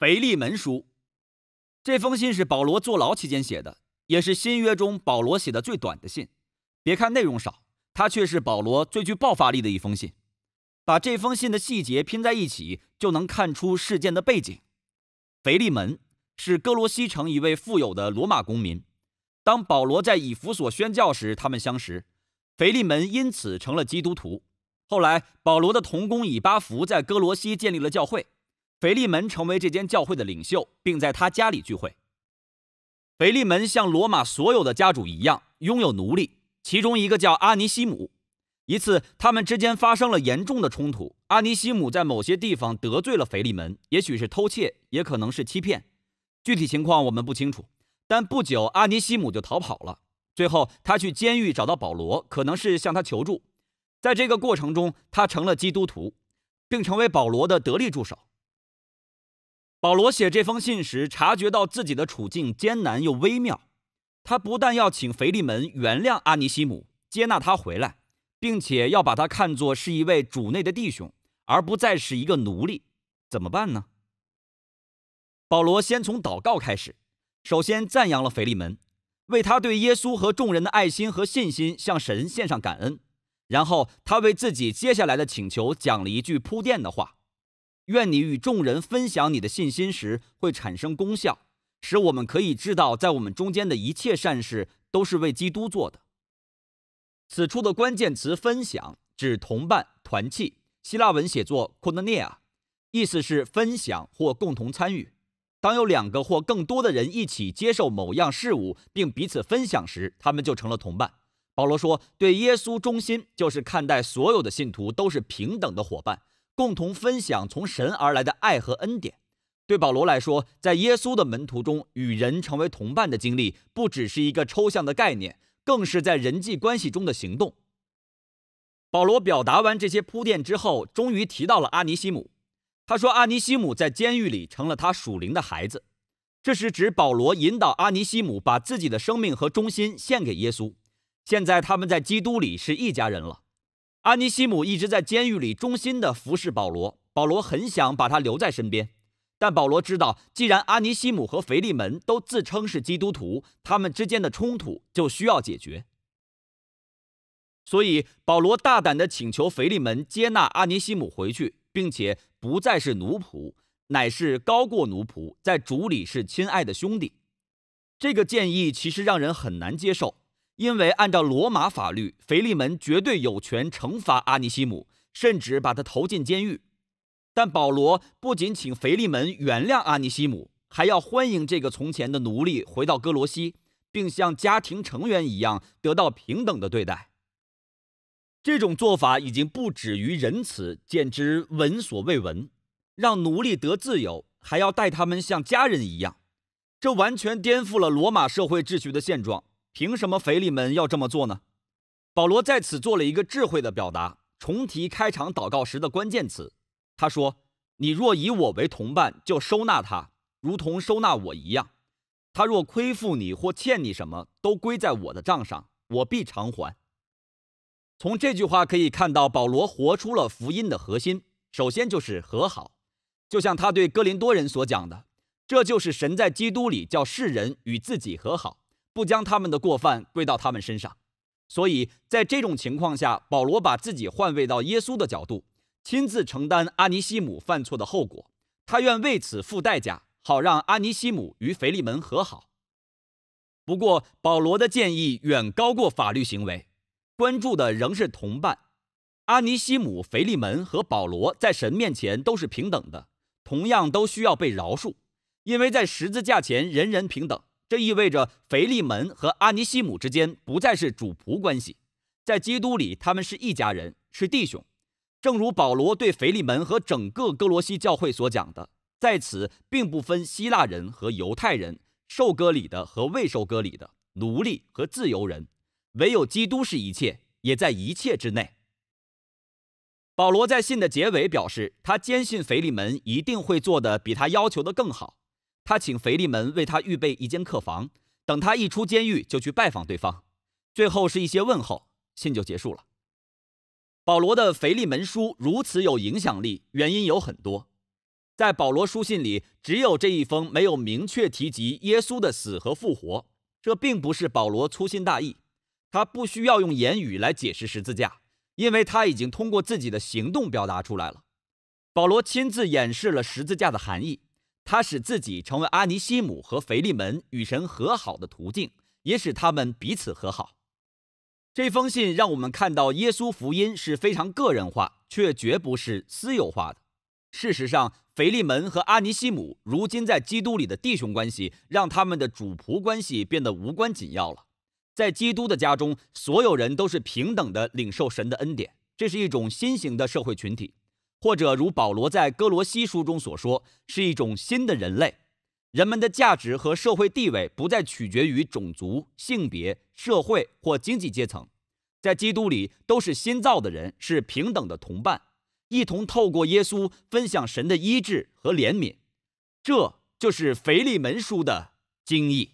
腓利门书，这封信是保罗坐牢期间写的，也是新约中保罗写的最短的信。别看内容少，它却是保罗最具爆发力的一封信。把这封信的细节拼在一起，就能看出事件的背景。腓利门是哥罗西城一位富有的罗马公民。当保罗在以弗所宣教时，他们相识。腓利门因此成了基督徒。后来，保罗的同工以巴弗在哥罗西建立了教会。腓利门成为这间教会的领袖，并在他家里聚会。腓利门像罗马所有的家主一样，拥有奴隶，其中一个叫阿尼西姆。一次，他们之间发生了严重的冲突。阿尼西姆在某些地方得罪了腓利门，也许是偷窃，也可能是欺骗。具体情况我们不清楚。但不久，阿尼西姆就逃跑了。最后，他去监狱找到保罗，可能是向他求助。在这个过程中，他成了基督徒，并成为保罗的得力助手。保罗写这封信时，察觉到自己的处境艰难又微妙。他不但要请腓利门原谅阿尼西姆，接纳他回来，并且要把他看作是一位主内的弟兄，而不再是一个奴隶。怎么办呢？保罗先从祷告开始，首先赞扬了腓利门，为他对耶稣和众人的爱心和信心向神献上感恩。然后，他为自己接下来的请求讲了一句铺垫的话。愿你与众人分享你的信心时会产生功效，使我们可以知道，在我们中间的一切善事都是为基督做的。此处的关键词“分享”指同伴、团契，希腊文写作 k o 涅 n o n i a 意思是分享或共同参与。当有两个或更多的人一起接受某样事物并彼此分享时，他们就成了同伴。保罗说：“对耶稣忠心，就是看待所有的信徒都是平等的伙伴。”共同分享从神而来的爱和恩典。对保罗来说，在耶稣的门徒中与人成为同伴的经历，不只是一个抽象的概念，更是在人际关系中的行动。保罗表达完这些铺垫之后，终于提到了阿尼西姆。他说：“阿尼西姆在监狱里成了他属灵的孩子。”这是指保罗引导阿尼西姆把自己的生命和忠心献给耶稣。现在他们在基督里是一家人了。阿尼西姆一直在监狱里忠心地服侍保罗，保罗很想把他留在身边，但保罗知道，既然阿尼西姆和腓利门都自称是基督徒，他们之间的冲突就需要解决。所以，保罗大胆地请求腓利门接纳阿尼西姆回去，并且不再是奴仆，乃是高过奴仆，在主里是亲爱的兄弟。这个建议其实让人很难接受。因为按照罗马法律，腓力门绝对有权惩罚阿尼西姆，甚至把他投进监狱。但保罗不仅请腓力门原谅阿尼西姆，还要欢迎这个从前的奴隶回到哥罗西，并像家庭成员一样得到平等的对待。这种做法已经不止于仁慈，简直闻所未闻。让奴隶得自由，还要待他们像家人一样，这完全颠覆了罗马社会秩序的现状。凭什么腓力们要这么做呢？保罗在此做了一个智慧的表达，重提开场祷告时的关键词。他说：“你若以我为同伴，就收纳他，如同收纳我一样。他若亏负你或欠你什么，都归在我的账上，我必偿还。”从这句话可以看到，保罗活出了福音的核心，首先就是和好，就像他对哥林多人所讲的：“这就是神在基督里叫世人与自己和好。”不将他们的过犯归到他们身上，所以在这种情况下，保罗把自己换位到耶稣的角度，亲自承担阿尼西姆犯错的后果，他愿为此付代价，好让阿尼西姆与腓利门和好。不过，保罗的建议远高过法律行为，关注的仍是同伴。阿尼西姆、腓利门和保罗在神面前都是平等的，同样都需要被饶恕，因为在十字架前人人平等。这意味着腓利门和阿尼西姆之间不再是主仆关系，在基督里他们是一家人，是弟兄。正如保罗对腓利门和整个哥罗西教会所讲的，在此并不分希腊人和犹太人，受割礼的和未受割礼的，奴隶和自由人，唯有基督是一切，也在一切之内。保罗在信的结尾表示，他坚信腓利门一定会做的比他要求的更好。他请腓利门为他预备一间客房，等他一出监狱就去拜访对方。最后是一些问候信就结束了。保罗的腓力门书如此有影响力，原因有很多。在保罗书信里，只有这一封没有明确提及耶稣的死和复活。这并不是保罗粗心大意，他不需要用言语来解释十字架，因为他已经通过自己的行动表达出来了。保罗亲自演示了十字架的含义。他使自己成为阿尼西姆和腓利门与神和好的途径，也使他们彼此和好。这封信让我们看到，耶稣福音是非常个人化，却绝不是私有化的。事实上，腓利门和阿尼西姆如今在基督里的弟兄关系，让他们的主仆关系变得无关紧要了。在基督的家中，所有人都是平等的，领受神的恩典。这是一种新型的社会群体。或者如保罗在哥罗西书中所说，是一种新的人类，人们的价值和社会地位不再取决于种族、性别、社会或经济阶层，在基督里都是新造的人，是平等的同伴，一同透过耶稣分享神的医治和怜悯。这就是腓利门书的经义。